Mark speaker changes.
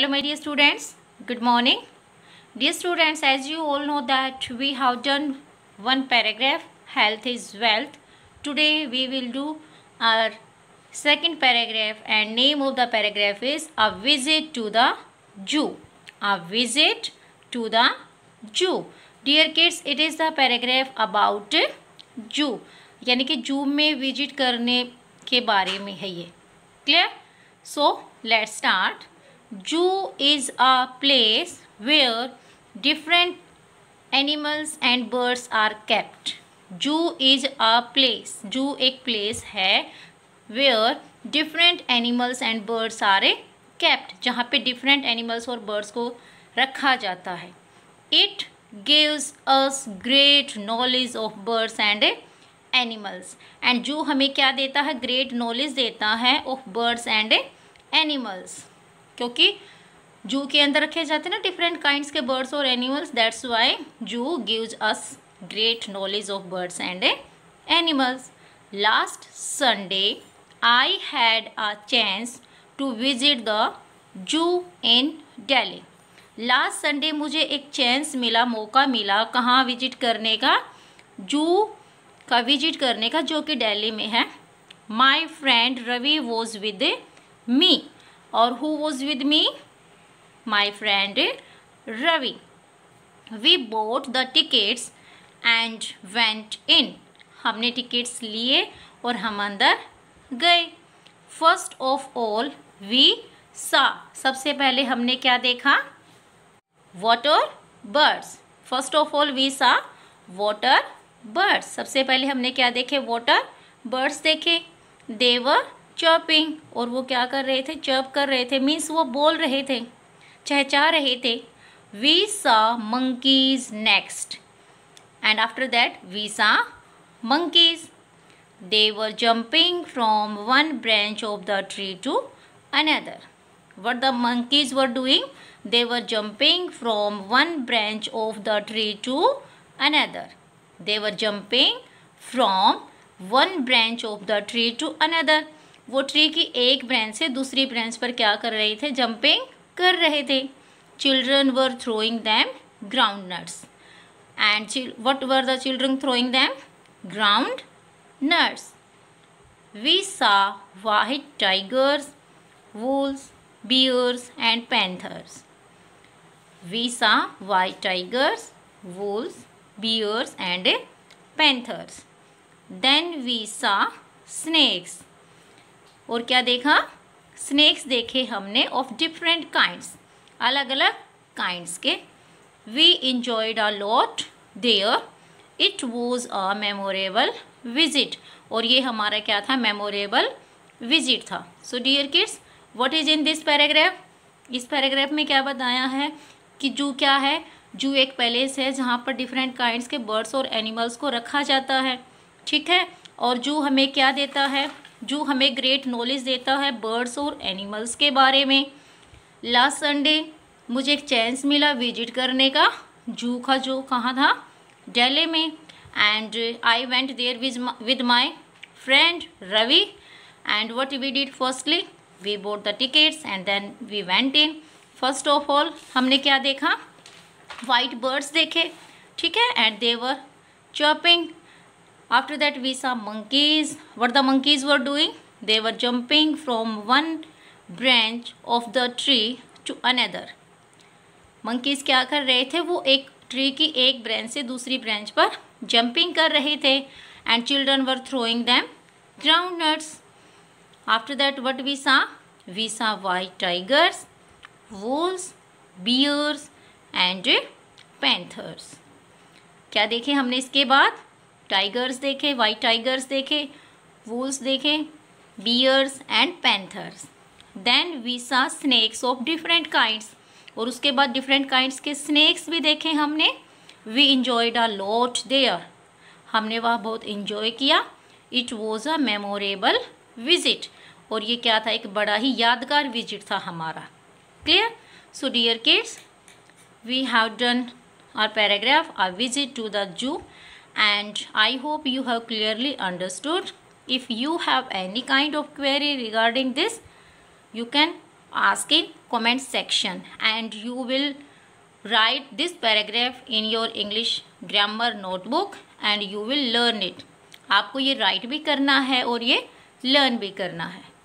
Speaker 1: hello my dear students good morning dear students as you all know that we have done one paragraph health is wealth today we will do our second paragraph and name of the paragraph is a visit to the zoo a visit to the zoo dear kids it is the paragraph about zoo यानी कि जू में visit करने के बारे में है ये clear so let's start Zoo is a place where different animals and birds are kept. Zoo is a place. Zoo एक place है where different animals and birds are kept. जहाँ पे different animals और birds को रखा जाता है It gives us great knowledge of birds and animals. And zoo हमें क्या देता है Great knowledge देता है of birds and animals. क्योंकि जू के अंदर रखे जाते हैं ना डिफरेंट काइंड्स के बर्ड्स और animals that's why zoo gives us great knowledge of birds and animals last Sunday I had a chance to visit the zoo in daily last Sunday मुझे एक चांस मिला मौका मिला कहाँ विजिट करने का जू का विजिट करने का जो कि डेली में है my friend Ravi was with me और who was with me my friend Ravi we bought the tickets and went in हमने टिकट्स लिए और हम अंदर गए फर्स्ट ऑफ ऑल वी सा सबसे पहले हमने क्या देखा water birds first of all we saw water birds सबसे पहले हमने क्या देखे वॉटर बर्ड्स देखे देवर चर्पिंग और वो क्या कर रहे थे चर्प कर रहे थे मीन्स वो बोल रहे थे चहचा रहे थे we saw monkeys next and after that we saw monkeys they were jumping from one branch of the tree to another what the monkeys were doing they were jumping from one branch of the tree to another they were jumping from one branch of the tree to another वो tree की एक branch से दूसरी branch पर क्या कर रहे थे जंपिंग कर रहे थे children were throwing them ground nuts and what were the children throwing them ground nuts we saw white tigers wolves bears and panthers we saw white tigers wolves bears and panthers then we saw snakes और क्या देखा snacks देखे हमने of different kinds अलग अलग kinds के we enjoyed a lot there it was a memorable visit और ये हमारा क्या था मेमोरेबल विजिट था so dear kids what is in this paragraph इस पैराग्राफ में क्या बताया है कि जू क्या है जू एक पैलेस है जहाँ पर डिफरेंट काइंड्स के बर्ड्स और एनिमल्स को रखा जाता है ठीक है और जू हमें क्या देता है जो हमें ग्रेट नॉलेज देता है बर्ड्स और एनिमल्स के बारे में लास्ट संडे मुझे एक चांस मिला विजिट करने का जू का जो कहाँ था डेले में and I went there with with my friend Ravi and what we did firstly we bought the tickets and then we went in first of all हमने क्या देखा वाइट बर्ड्स देखे ठीक है and they were chopping after that we saw monkeys what the monkeys were doing they were jumping from one branch of the tree to another monkeys क्या कर रहे थे वो एक ट्री की एक ब्रांच से दूसरी ब्रांच पर जंपिंग कर रहे थे and children were throwing them ground nuts after that what we saw we saw white tigers wolves bears and panthers क्या देखे हमने इसके बाद टाइगर्स देखे वाइट टाइगर्स देखे वुल्स देखे bears and panthers then we saw snacks of different kinds और उसके बाद डिफरेंट काइंड्स के स्नैक्स भी देखे हमने we enjoyed a lot there हमने वह बहुत इंजॉय किया it was a memorable visit और ये क्या था एक बड़ा ही यादगार विजिट था हमारा clear so dear kids we have done our paragraph our visit to the zoo and I hope you have clearly understood. If you have any kind of query regarding this, you can ask in comment section and you will write this paragraph in your English grammar notebook and you will learn it. आपको ये write भी करना है और ये learn भी करना है